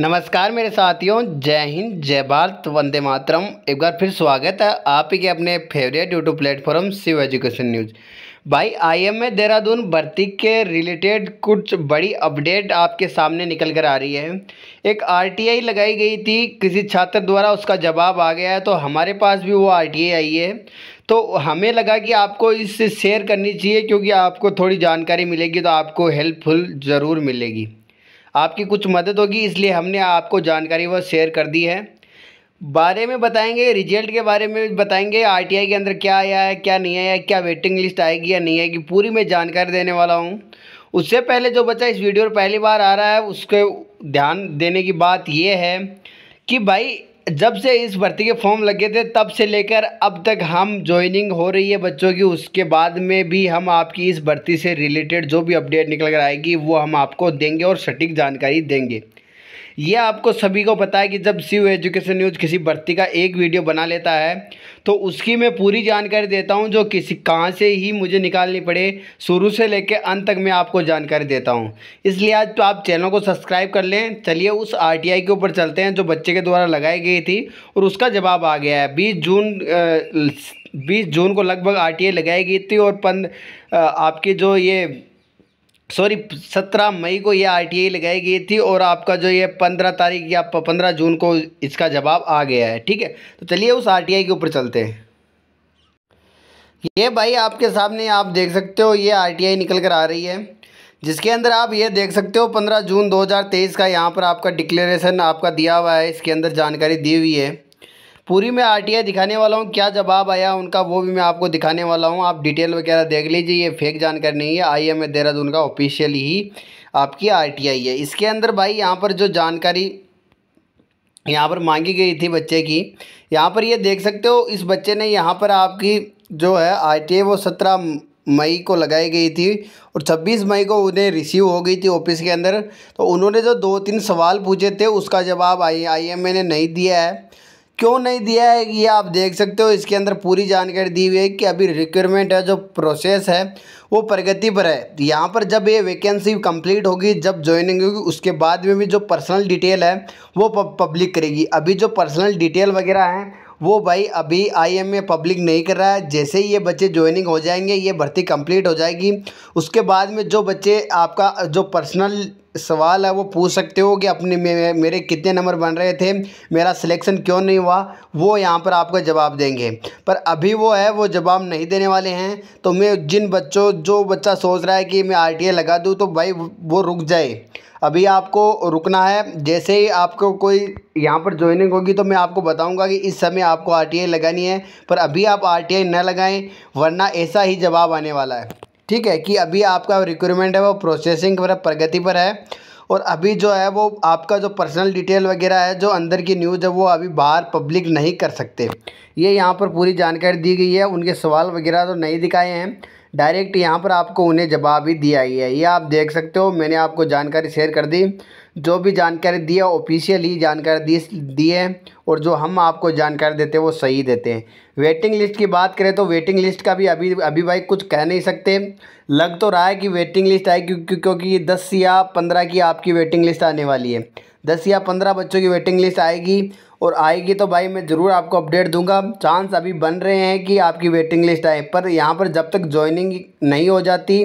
नमस्कार मेरे साथियों जय हिंद जय भारत वंदे मातरम एक बार फिर स्वागत है आप ही के अपने favourite YouTube platform Shiv education news भाई आईएमए देहरादून भर्ती के रिलेटेड कुछ बड़ी अपडेट आपके सामने निकल कर आ रही है एक आरटीआई लगाई गई थी किसी छात्र द्वारा उसका जवाब आ गया है तो हमारे पास भी वो आरटीआई आई है तो हमें लगा कि आपको इससे शेयर करनी चाहिए क्योंकि आपको थोड़ी जानकारी मिलेगी तो आपको हेल्पफुल ज़रूर मिलेगी आपकी कुछ मदद होगी इसलिए हमने आपको जानकारी वह शेयर कर दी है बारे में बताएंगे रिजल्ट के बारे में बताएंगे आरटीआई के अंदर क्या आया है क्या नहीं आया है क्या वेटिंग लिस्ट आएगी या नहीं आएगी पूरी मैं जानकारी देने वाला हूँ उससे पहले जो बच्चा इस वीडियो पर पहली बार आ रहा है उसके ध्यान देने की बात यह है कि भाई जब से इस भर्ती के फॉर्म लगे थे तब से लेकर अब तक हम ज्वाइनिंग हो रही है बच्चों की उसके बाद में भी हम आपकी इस भर्ती से रिलेटेड जो भी अपडेट निकल कर आएगी वो हम आपको देंगे और सटीक जानकारी देंगे ये आपको सभी को पता है कि जब सी एजुकेशन न्यूज़ किसी भर्ती का एक वीडियो बना लेता है तो उसकी मैं पूरी जानकारी देता हूँ जो किसी कहाँ से ही मुझे निकालनी पड़े शुरू से लेकर अंत तक मैं आपको जानकारी देता हूँ इसलिए आज तो आप चैनल को सब्सक्राइब कर लें चलिए उस आर के ऊपर चलते हैं जो बच्चे के द्वारा लगाई गई थी और उसका जवाब आ गया है बीस जून बीस जून को लगभग आर लगाई गई थी और पंद आपकी जो ये सॉरी सत्रह मई को यह आरटीआई लगाई गई थी और आपका जो ये पंद्रह तारीख या पंद्रह जून को इसका जवाब आ गया है ठीक है तो चलिए उस आरटीआई के ऊपर चलते हैं ये भाई आपके सामने आप देख सकते हो ये आरटीआई निकल कर आ रही है जिसके अंदर आप ये देख सकते हो 15 जून 2023 का यहाँ पर आपका डिक्लेरेशन आपका दिया हुआ है इसके अंदर जानकारी दी हुई है पूरी में आरटीआई दिखाने वाला हूँ क्या जवाब आया उनका वो भी मैं आपको दिखाने वाला हूँ आप डिटेल वगैरह देख लीजिए ये फेक जानकारी नहीं है आई एम ए देहरादून का ऑफिशियल ही आपकी आरटीआई है इसके अंदर भाई यहाँ पर जो जानकारी यहाँ पर मांगी गई थी बच्चे की यहाँ पर ये देख सकते हो इस बच्चे ने यहाँ पर आपकी जो है आई वो सत्रह मई को लगाई गई थी और 26 मई को उन्हें रिसीव हो गई थी ऑफिस के अंदर तो उन्होंने जो दो तीन सवाल पूछे थे उसका जवाब आई आई एम ए ने नहीं दिया है क्यों नहीं दिया है ये आप देख सकते हो इसके अंदर पूरी जानकारी दी हुई है कि अभी रिक्रूटमेंट है जो प्रोसेस है वो प्रगति पर है यहाँ पर जब ये वैकेंसी कंप्लीट होगी जब ज्वाइनिंग होगी उसके बाद में भी जो पर्सनल डिटेल है वो पब्लिक करेगी अभी जो पर्सनल डिटेल वगैरह हैं वो भाई अभी आई एम ए पब्लिक नहीं कर रहा है जैसे ही ये बच्चे ज्वाइनिंग हो जाएंगे ये भर्ती कंप्लीट हो जाएगी उसके बाद में जो बच्चे आपका जो पर्सनल सवाल है वो पूछ सकते हो कि अपने मेरे कितने नंबर बन रहे थे मेरा सिलेक्शन क्यों नहीं हुआ वो यहाँ पर आपका जवाब देंगे पर अभी वो है वो जवाब नहीं देने वाले हैं तो मैं जिन बच्चों जो बच्चा सोच रहा है कि मैं आर लगा दूँ तो भाई वो रुक जाए अभी आपको रुकना है जैसे ही आपको कोई यहाँ पर ज्वाइनिंग होगी तो मैं आपको बताऊंगा कि इस समय आपको आर लगानी है पर अभी आप आर न लगाएं वरना ऐसा ही जवाब आने वाला है ठीक है कि अभी आपका रिक्वायरमेंट है वो प्रोसेसिंग पर प्रगति पर है और अभी जो है वो आपका जो पर्सनल डिटेल वगैरह है जो अंदर की न्यूज़ है वो अभी बाहर पब्लिक नहीं कर सकते ये यहाँ पर पूरी जानकारी दी गई है उनके सवाल वगैरह तो नहीं दिखाए हैं डायरेक्ट यहाँ पर आपको उन्हें जवाब ही दिया गया है ये आप देख सकते हो मैंने आपको जानकारी शेयर कर दी जो भी जानकारी दी है ऑफिशियली जानकारी दी दी है और जो हम आपको जानकारी देते हैं वो सही देते हैं वेटिंग लिस्ट की बात करें तो वेटिंग लिस्ट का भी अभी अभी भाई कुछ कह नहीं सकते लग तो रहा है कि वेटिंग लिस्ट आए क्योंकि क्योंकि दस या पंद्रह की आपकी वेटिंग लिस्ट आने वाली है दस या पंद्रह बच्चों की वेटिंग लिस्ट आएगी और आएगी तो भाई मैं ज़रूर आपको अपडेट दूंगा चांस अभी बन रहे हैं कि आपकी वेटिंग लिस्ट आए पर यहाँ पर जब तक ज्वाइनिंग नहीं हो जाती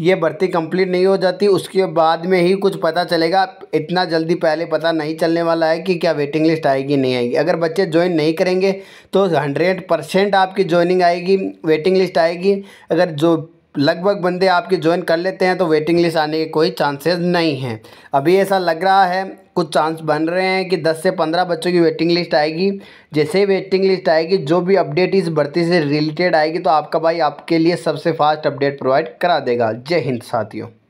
ये भर्ती कंप्लीट नहीं हो जाती उसके बाद में ही कुछ पता चलेगा इतना जल्दी पहले पता नहीं चलने वाला है कि क्या वेटिंग लिस्ट आएगी नहीं आएगी अगर बच्चे ज्वाइन नहीं करेंगे तो हंड्रेड परसेंट आपकी ज्वाइनिंग आएगी वेटिंग लिस्ट आएगी अगर जो लगभग बंदे आपके ज्वाइन कर लेते हैं तो वेटिंग लिस्ट आने के कोई चांसेस नहीं हैं अभी ऐसा लग रहा है कुछ चांस बन रहे हैं कि 10 से 15 बच्चों की वेटिंग लिस्ट आएगी जैसे ही वेटिंग लिस्ट आएगी जो भी अपडेट इस भर्ती से रिलेटेड आएगी तो आपका भाई आपके लिए सबसे फास्ट अपडेट प्रोवाइड करा देगा जय हिंद साथियों